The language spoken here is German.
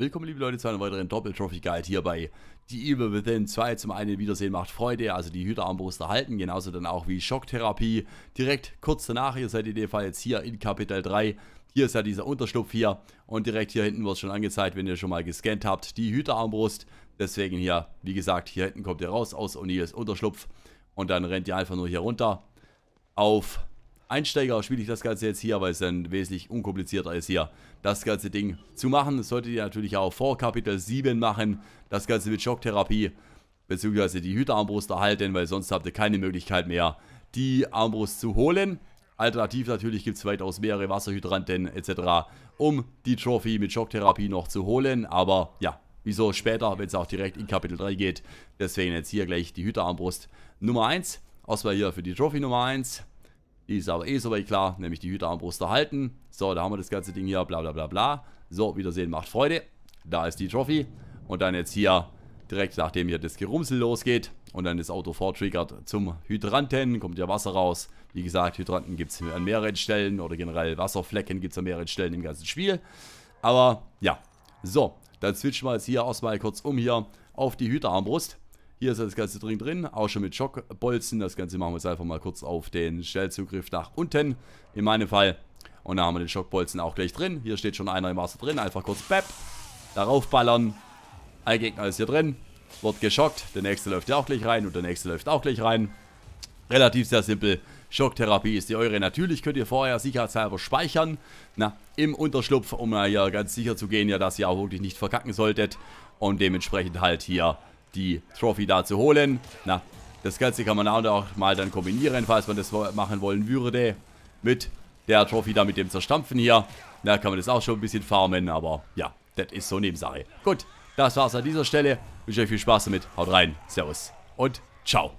Willkommen, liebe Leute, zu einem weiteren Doppel-Trophy-Guide hier bei Die Evil Within 2. Zum einen Wiedersehen macht Freude, also die Hüterarmbrust erhalten, genauso dann auch wie Schocktherapie. Direkt kurz danach, ihr seid in dem Fall jetzt hier in Kapitel 3. Hier ist ja dieser Unterschlupf hier und direkt hier hinten wird schon angezeigt, wenn ihr schon mal gescannt habt, die Hüterarmbrust. Deswegen hier, wie gesagt, hier hinten kommt ihr raus aus O'Neills Unterschlupf und dann rennt ihr einfach nur hier runter auf Einsteiger spiele ich das Ganze jetzt hier, weil es dann wesentlich unkomplizierter ist hier, das ganze Ding zu machen. Das solltet ihr natürlich auch vor Kapitel 7 machen, das Ganze mit Schocktherapie, beziehungsweise die Hüterarmbrust erhalten, weil sonst habt ihr keine Möglichkeit mehr, die Armbrust zu holen. Alternativ natürlich gibt es weitaus mehrere Wasserhydranten etc., um die Trophy mit Schocktherapie noch zu holen. Aber ja, wieso später, wenn es auch direkt in Kapitel 3 geht. Deswegen jetzt hier gleich die Hüterarmbrust Nummer 1. Auswahl hier für die Trophy Nummer 1 ist aber eh soweit klar, nämlich die Hüterarmbrust erhalten. So, da haben wir das ganze Ding hier, bla bla bla bla. So, Wiedersehen macht Freude. Da ist die Trophy. Und dann jetzt hier, direkt nachdem hier das Gerumsel losgeht und dann das Auto vortriggert zum Hydranten, kommt ja Wasser raus. Wie gesagt, Hydranten gibt es an mehreren Stellen oder generell Wasserflecken gibt es an mehreren Stellen im ganzen Spiel. Aber ja, so, dann switchen wir jetzt hier erstmal kurz um hier auf die Hüterarmbrust. Hier ist das Ganze dringend drin, auch schon mit Schockbolzen. Das Ganze machen wir jetzt einfach mal kurz auf den Stellzugriff nach unten, in meinem Fall. Und da haben wir den Schockbolzen auch gleich drin. Hier steht schon einer im Wasser drin, einfach kurz Bap, darauf ballern. Ein Gegner ist hier drin, wird geschockt, der nächste läuft ja auch gleich rein und der nächste läuft auch gleich rein. Relativ sehr simpel. Schocktherapie ist die eure. Natürlich könnt ihr vorher sicherheitshalber speichern. Na, im Unterschlupf, um ja ganz sicher zu gehen, ja, dass ihr auch wirklich nicht verkacken solltet. Und dementsprechend halt hier die Trophy da zu holen. Na, das Ganze kann man auch mal dann kombinieren, falls man das machen wollen würde. Mit der Trophy da mit dem Zerstampfen hier. Da kann man das auch schon ein bisschen farmen, aber ja, das ist so Nebensache. Gut, das war's an dieser Stelle. Ich wünsche euch viel Spaß damit. Haut rein, Servus und ciao.